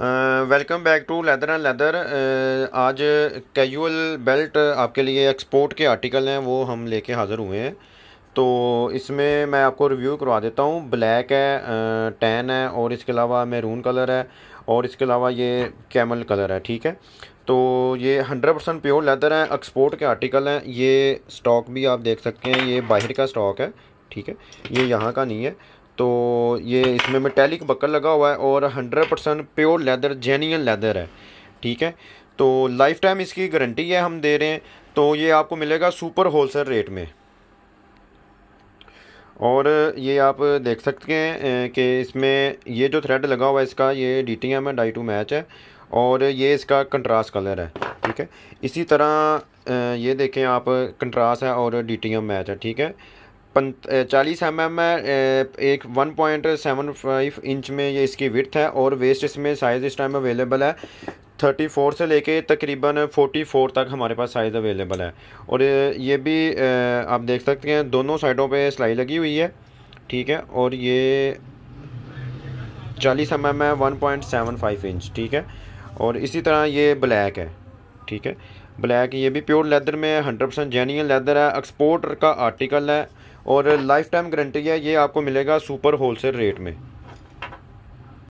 welcome back to leather and leather आज casual belt आपके लिए एक्सपोर्ट के आर्टिकल हैं वो हम लेके हाज़िर हुए हैं तो इसमें मैं आपको रिव्यू करवा देता हूँ ब्लैक है टैन uh, है और इसके अलावा मैरून कलर है और इसके अलावा ये कैमल कलर है ठीक है तो ये हंड्रेड परसेंट प्योर लेदर है एक्सपोर्ट के आर्टिकल हैं ये स्टॉक भी आप देख सकते हैं ये बाहर का स्टॉक है ठीक है ये यहाँ का नहीं है तो ये इसमें मेटेलिक बकल लगा हुआ है और hundred percent pure leather genuine leather है ठीक है तो लाइफ टाइम इसकी गारंटी है हम दे रहे हैं तो ये आपको मिलेगा सुपर होलसेल रेट में और ये आप देख सकते हैं कि इसमें ये जो थ्रेड लगा हुआ है इसका ये डी टी एम है डाई टू मैच है और ये इसका कंट्रास्ट कलर है ठीक है इसी तरह ये देखें आप कंट्रास्ट है और डी टी एम मैच है ठीक है चालीस एम एम है एक one point seven five inch में ये इसकी विथ है और वेस्ट इसमें साइज़ इस टाइम अवेलेबल है थर्टी फोर से लेके तकरीबन फोर्टी फोर तक हमारे पास साइज़ अवेलेबल है और ये भी आप देख सकते हैं दोनों साइडों पे सिलाई लगी हुई है ठीक है और ये चालीस एम एम है one point seven five inch ठीक है और इसी तरह ये ब्लैक है ठीक है ब्लैक ये भी प्योर लेदर में हंड्रेड परसेंट जेन्यन लेदर है एक्सपोर्ट का आर्टिकल है और लाइफ टाइम गारंटी है ये आपको मिलेगा सुपर होल सेल रेट में